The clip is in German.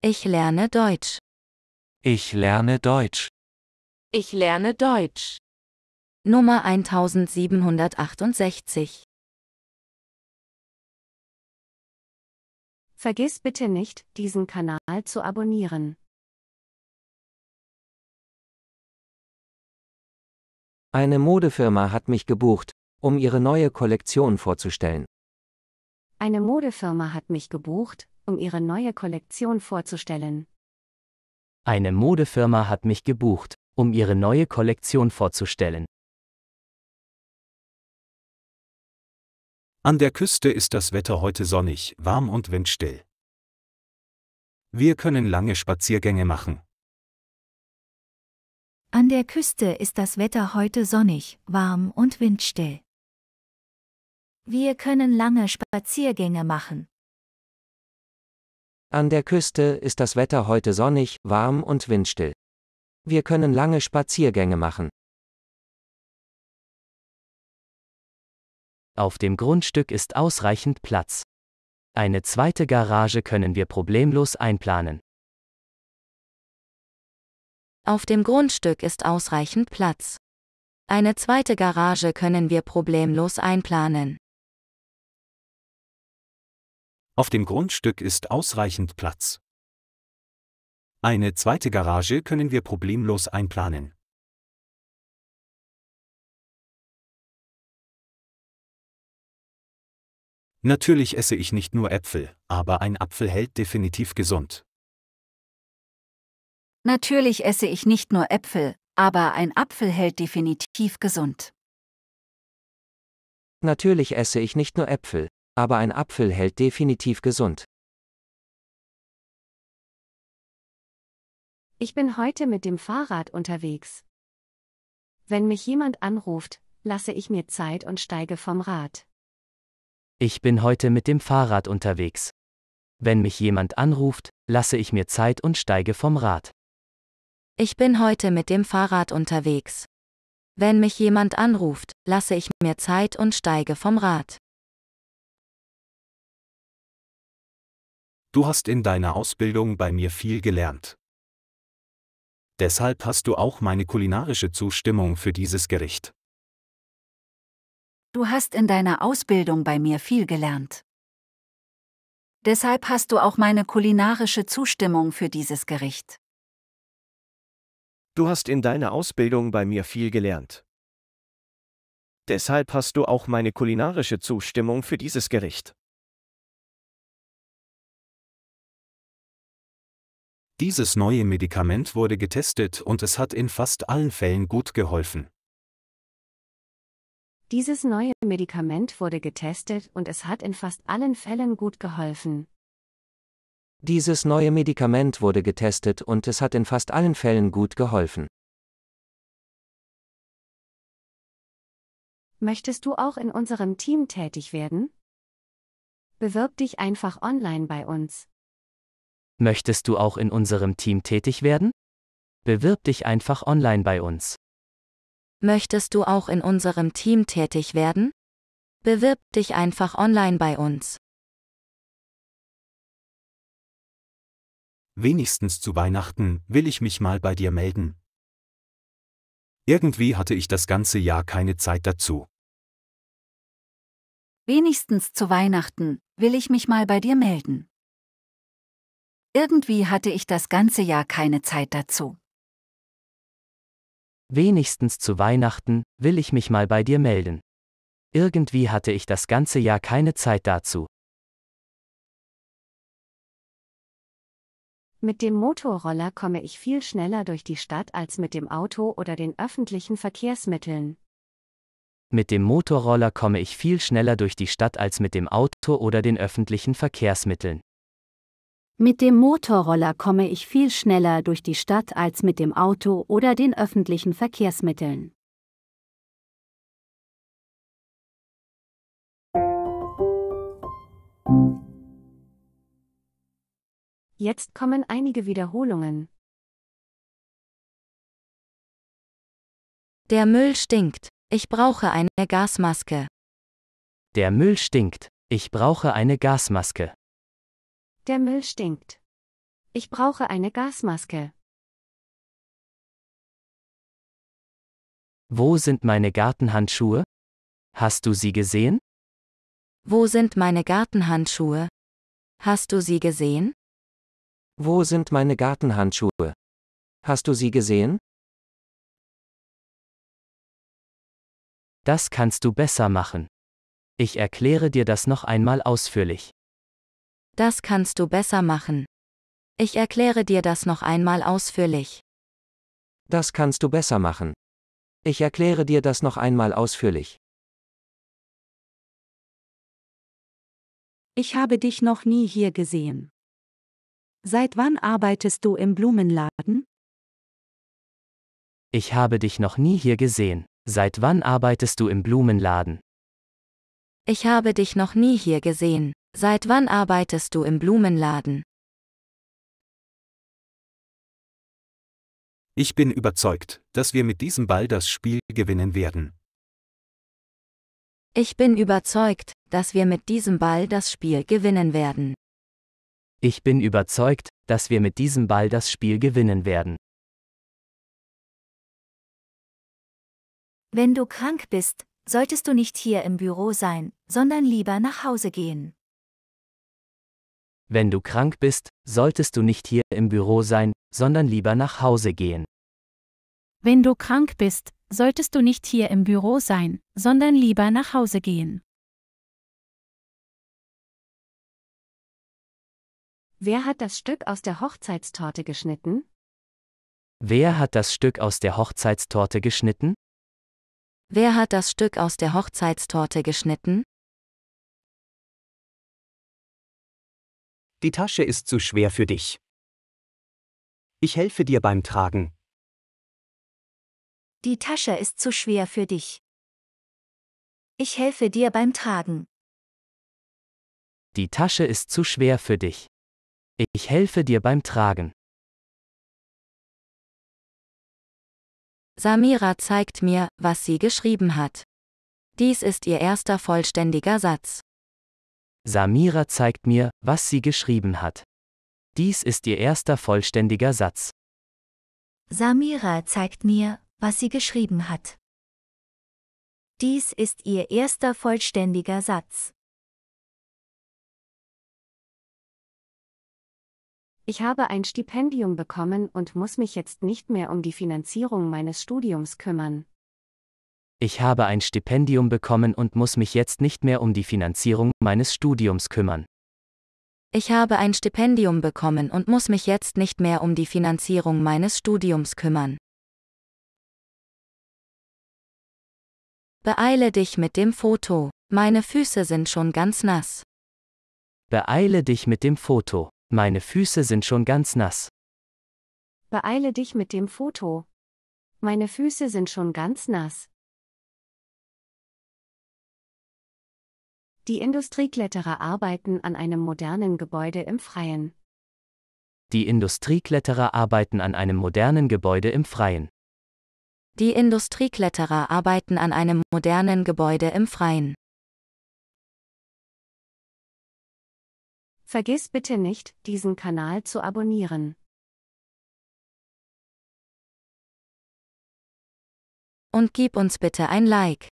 Ich lerne Deutsch. Ich lerne Deutsch. Ich lerne Deutsch. Nummer 1768. Vergiss bitte nicht, diesen Kanal zu abonnieren. Eine Modefirma hat mich gebucht, um ihre neue Kollektion vorzustellen. Eine Modefirma hat mich gebucht, um ihre neue Kollektion vorzustellen. Eine Modefirma hat mich gebucht, um ihre neue Kollektion vorzustellen. An der Küste ist das Wetter heute sonnig, warm und windstill. Wir können lange Spaziergänge machen. An der Küste ist das Wetter heute sonnig, warm und windstill. Wir können lange Spaziergänge machen. An der Küste ist das Wetter heute sonnig, warm und windstill. Wir können lange Spaziergänge machen. Auf dem Grundstück ist ausreichend Platz. Eine zweite Garage können wir problemlos einplanen. Auf dem Grundstück ist ausreichend Platz. Eine zweite Garage können wir problemlos einplanen. Auf dem Grundstück ist ausreichend Platz. Eine zweite Garage können wir problemlos einplanen. Natürlich esse ich nicht nur Äpfel, aber ein Apfel hält definitiv gesund. Natürlich esse ich nicht nur Äpfel, aber ein Apfel hält definitiv gesund. Natürlich esse ich nicht nur Äpfel, aber ein Apfel hält definitiv gesund. Ich bin heute mit dem Fahrrad unterwegs. Wenn mich jemand anruft, lasse ich mir Zeit und steige vom Rad. Ich bin heute mit dem Fahrrad unterwegs. Wenn mich jemand anruft, lasse ich mir Zeit und steige vom Rad. Ich bin heute mit dem Fahrrad unterwegs. Wenn mich jemand anruft, lasse ich mir Zeit und steige vom Rad. du hast in deiner Ausbildung bei mir viel gelernt. Deshalb hast du auch meine kulinarische Zustimmung für dieses Gericht. Du hast in deiner Ausbildung bei mir viel gelernt. Deshalb hast du auch meine kulinarische Zustimmung für dieses Gericht. Du hast in deiner Ausbildung bei mir viel gelernt. Deshalb hast du auch meine kulinarische Zustimmung für dieses Gericht. Dieses neue Medikament wurde getestet und es hat in fast allen Fällen gut geholfen. Dieses neue Medikament wurde getestet und es hat in fast allen Fällen gut geholfen. Dieses neue Medikament wurde getestet und es hat in fast allen Fällen gut geholfen. Möchtest du auch in unserem Team tätig werden? Bewirb dich einfach online bei uns. Möchtest du auch in unserem Team tätig werden? Bewirb dich einfach online bei uns. Möchtest du auch in unserem Team tätig werden? Bewirb dich einfach online bei uns. Wenigstens zu Weihnachten will ich mich mal bei dir melden. Irgendwie hatte ich das ganze Jahr keine Zeit dazu. Wenigstens zu Weihnachten will ich mich mal bei dir melden. Irgendwie hatte ich das ganze Jahr keine Zeit dazu. Wenigstens zu Weihnachten will ich mich mal bei dir melden. Irgendwie hatte ich das ganze Jahr keine Zeit dazu. Mit dem Motorroller komme ich viel schneller durch die Stadt als mit dem Auto oder den öffentlichen Verkehrsmitteln. Mit dem Motorroller komme ich viel schneller durch die Stadt als mit dem Auto oder den öffentlichen Verkehrsmitteln. Mit dem Motorroller komme ich viel schneller durch die Stadt als mit dem Auto oder den öffentlichen Verkehrsmitteln. Jetzt kommen einige Wiederholungen. Der Müll stinkt. Ich brauche eine Gasmaske. Der Müll stinkt. Ich brauche eine Gasmaske. Der Müll stinkt. Ich brauche eine Gasmaske. Wo sind meine Gartenhandschuhe? Hast du sie gesehen? Wo sind meine Gartenhandschuhe? Hast du sie gesehen? Wo sind meine Gartenhandschuhe? Hast du sie gesehen? Das kannst du besser machen. Ich erkläre dir das noch einmal ausführlich. Das kannst du besser machen. Ich erkläre dir das noch einmal ausführlich. Das kannst du besser machen. Ich erkläre dir das noch einmal ausführlich. Ich habe dich noch nie hier gesehen. Seit wann arbeitest du im Blumenladen? Ich habe dich noch nie hier gesehen. Seit wann arbeitest du im Blumenladen? Ich habe dich noch nie hier gesehen. Seit wann arbeitest du im Blumenladen? Ich bin überzeugt, dass wir mit diesem Ball das Spiel gewinnen werden. Ich bin überzeugt, dass wir mit diesem Ball das Spiel gewinnen werden. Ich bin überzeugt, dass wir mit diesem Ball das Spiel gewinnen werden. Wenn du krank bist, solltest du nicht hier im Büro sein, sondern lieber nach Hause gehen. Wenn du krank bist, solltest du nicht hier im Büro sein, sondern lieber nach Hause gehen. Wenn du krank bist, solltest du nicht hier im Büro sein, sondern lieber nach Hause gehen. Wer hat das Stück aus der Hochzeitstorte geschnitten? Wer hat das Stück aus der Hochzeitstorte geschnitten? Wer hat das Stück aus der Hochzeitstorte geschnitten? Die Tasche ist zu schwer für dich. Ich helfe dir beim Tragen. Die Tasche ist zu schwer für dich. Ich helfe dir beim Tragen. Die Tasche ist zu schwer für dich. Ich helfe dir beim Tragen. Samira zeigt mir, was sie geschrieben hat. Dies ist ihr erster vollständiger Satz. Samira zeigt mir, was sie geschrieben hat. Dies ist ihr erster vollständiger Satz. Samira zeigt mir, was sie geschrieben hat. Dies ist ihr erster vollständiger Satz. Ich habe ein Stipendium bekommen und muss mich jetzt nicht mehr um die Finanzierung meines Studiums kümmern. Ich habe ein Stipendium bekommen und muss mich jetzt nicht mehr um die Finanzierung meines Studiums kümmern. Ich habe ein Stipendium bekommen und muss mich jetzt nicht mehr um die Finanzierung meines Studiums kümmern. Beeile dich mit dem Foto. Meine Füße sind schon ganz nass. Beeile dich mit dem Foto. Meine Füße sind schon ganz nass. Beeile dich mit dem Foto. Meine Füße sind schon ganz nass. Die Industriekletterer arbeiten an einem modernen Gebäude im Freien. Die Industriekletterer arbeiten an einem modernen Gebäude im Freien. Die Industriekletterer arbeiten an einem modernen Gebäude im Freien. Vergiss bitte nicht, diesen Kanal zu abonnieren. Und gib uns bitte ein Like.